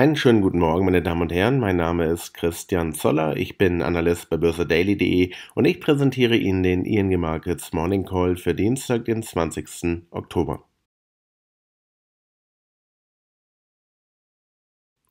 Einen schönen guten Morgen, meine Damen und Herren. Mein Name ist Christian Zoller. Ich bin Analyst bei börsedaily.de und ich präsentiere Ihnen den ING Markets Morning Call für Dienstag, den 20. Oktober.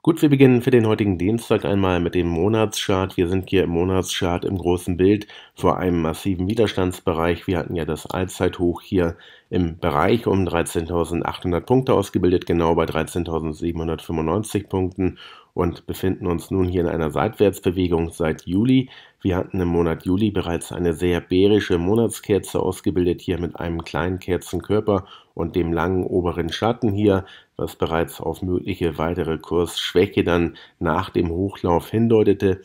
Gut, wir beginnen für den heutigen Dienstag einmal mit dem Monatschart. Wir sind hier im Monatschart im großen Bild vor einem massiven Widerstandsbereich. Wir hatten ja das Allzeithoch hier im Bereich um 13.800 Punkte ausgebildet, genau bei 13.795 Punkten und befinden uns nun hier in einer Seitwärtsbewegung seit Juli. Wir hatten im Monat Juli bereits eine sehr bärische Monatskerze ausgebildet, hier mit einem kleinen Kerzenkörper und dem langen oberen Schatten hier, was bereits auf mögliche weitere Kursschwäche dann nach dem Hochlauf hindeutete.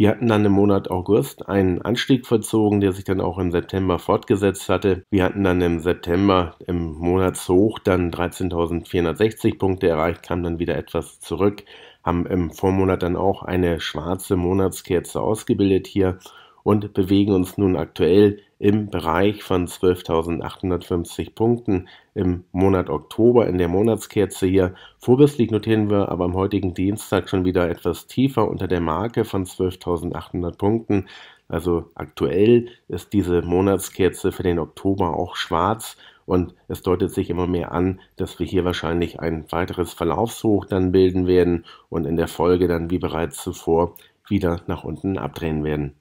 Wir hatten dann im Monat August einen Anstieg vollzogen, der sich dann auch im September fortgesetzt hatte. Wir hatten dann im September im Monatshoch dann 13.460 Punkte erreicht, kam dann wieder etwas zurück, haben im Vormonat dann auch eine schwarze Monatskerze ausgebildet hier und bewegen uns nun aktuell im Bereich von 12.850 Punkten im Monat Oktober in der Monatskerze hier. Vorbörslich notieren wir aber am heutigen Dienstag schon wieder etwas tiefer unter der Marke von 12.800 Punkten. Also aktuell ist diese Monatskerze für den Oktober auch schwarz und es deutet sich immer mehr an, dass wir hier wahrscheinlich ein weiteres Verlaufshoch dann bilden werden und in der Folge dann wie bereits zuvor wieder nach unten abdrehen werden.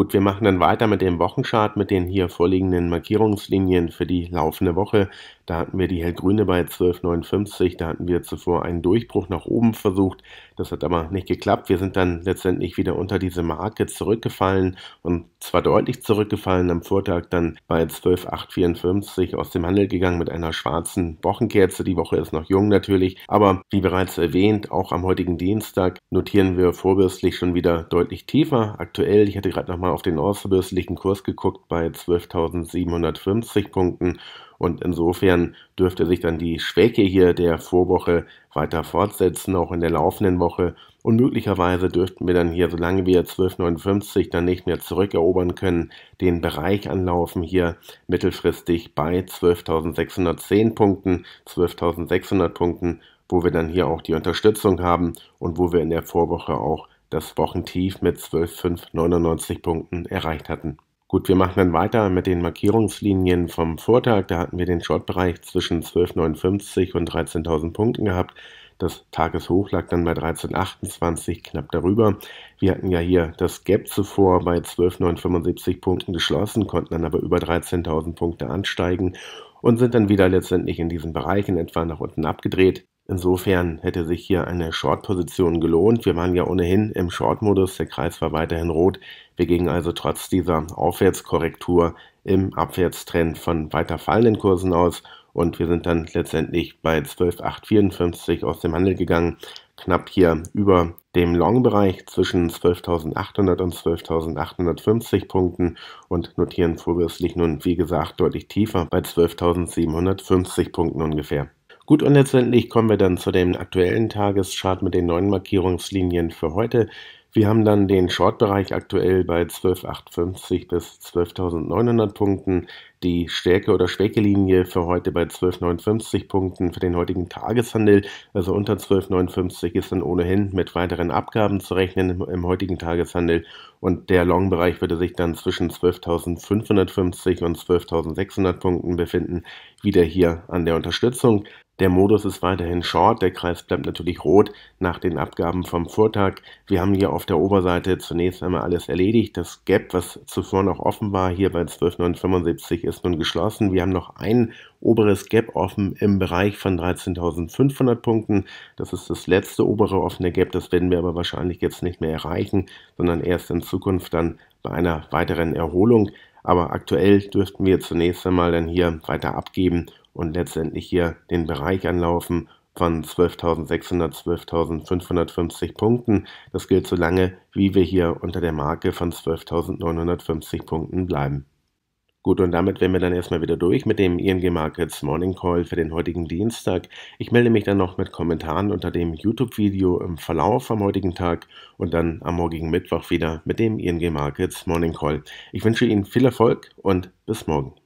Gut, wir machen dann weiter mit dem Wochenchart, mit den hier vorliegenden Markierungslinien für die laufende Woche. Da hatten wir die hellgrüne bei 12,59, da hatten wir zuvor einen Durchbruch nach oben versucht. Das hat aber nicht geklappt. Wir sind dann letztendlich wieder unter diese Marke zurückgefallen und zwar deutlich zurückgefallen, am Vortag dann bei 12,854 aus dem Handel gegangen mit einer schwarzen Wochenkerze. Die Woche ist noch jung natürlich, aber wie bereits erwähnt, auch am heutigen Dienstag notieren wir vorbürstlich schon wieder deutlich tiefer. Aktuell, ich hatte gerade nochmal mal auf den ausbörslichen Kurs geguckt bei 12.750 Punkten und insofern dürfte sich dann die Schwäche hier der Vorwoche weiter fortsetzen, auch in der laufenden Woche. Und möglicherweise dürften wir dann hier, solange wir 12,59 dann nicht mehr zurückerobern können, den Bereich anlaufen hier mittelfristig bei 12.610 Punkten, 12.600 Punkten, wo wir dann hier auch die Unterstützung haben und wo wir in der Vorwoche auch das Wochentief mit 12,599 Punkten erreicht hatten. Gut, wir machen dann weiter mit den Markierungslinien vom Vortag. Da hatten wir den Shortbereich zwischen 12,59 und 13.000 Punkten gehabt. Das Tageshoch lag dann bei 13,28, knapp darüber. Wir hatten ja hier das Gap zuvor bei 12,975 Punkten geschlossen, konnten dann aber über 13.000 Punkte ansteigen und sind dann wieder letztendlich in diesen Bereichen etwa nach unten abgedreht. Insofern hätte sich hier eine Short-Position gelohnt. Wir waren ja ohnehin im Short-Modus, der Kreis war weiterhin rot. Wir gingen also trotz dieser Aufwärtskorrektur im Abwärtstrend von weiter fallenden Kursen aus und wir sind dann letztendlich bei 12.854 aus dem Handel gegangen, knapp hier über dem Long-Bereich zwischen 12.800 und 12.850 Punkten und notieren vorwärtslich nun, wie gesagt, deutlich tiefer bei 12.750 Punkten ungefähr. Gut, und letztendlich kommen wir dann zu dem aktuellen Tageschart mit den neuen Markierungslinien für heute. Wir haben dann den Short-Bereich aktuell bei 12.850 bis 12.900 Punkten, die Stärke- oder Schwächelinie für heute bei 12.59 Punkten für den heutigen Tageshandel. Also unter 12.59 ist dann ohnehin mit weiteren Abgaben zu rechnen im, im heutigen Tageshandel und der Long-Bereich würde sich dann zwischen 12.550 und 12.600 Punkten befinden, wieder hier an der Unterstützung. Der Modus ist weiterhin Short, der Kreis bleibt natürlich rot nach den Abgaben vom Vortag. Wir haben hier auf der Oberseite zunächst einmal alles erledigt. Das Gap, was zuvor noch offen war, hier bei 12.975 ist nun geschlossen. Wir haben noch ein oberes Gap offen im Bereich von 13.500 Punkten. Das ist das letzte obere offene Gap, das werden wir aber wahrscheinlich jetzt nicht mehr erreichen, sondern erst in Zukunft dann bei einer weiteren Erholung. Aber aktuell dürften wir zunächst einmal dann hier weiter abgeben und letztendlich hier den Bereich anlaufen von 12.600, 12.550 Punkten. Das gilt so lange, wie wir hier unter der Marke von 12.950 Punkten bleiben. Gut, und damit wären wir dann erstmal wieder durch mit dem ING Markets Morning Call für den heutigen Dienstag. Ich melde mich dann noch mit Kommentaren unter dem YouTube-Video im Verlauf am heutigen Tag und dann am morgigen Mittwoch wieder mit dem ING Markets Morning Call. Ich wünsche Ihnen viel Erfolg und bis morgen.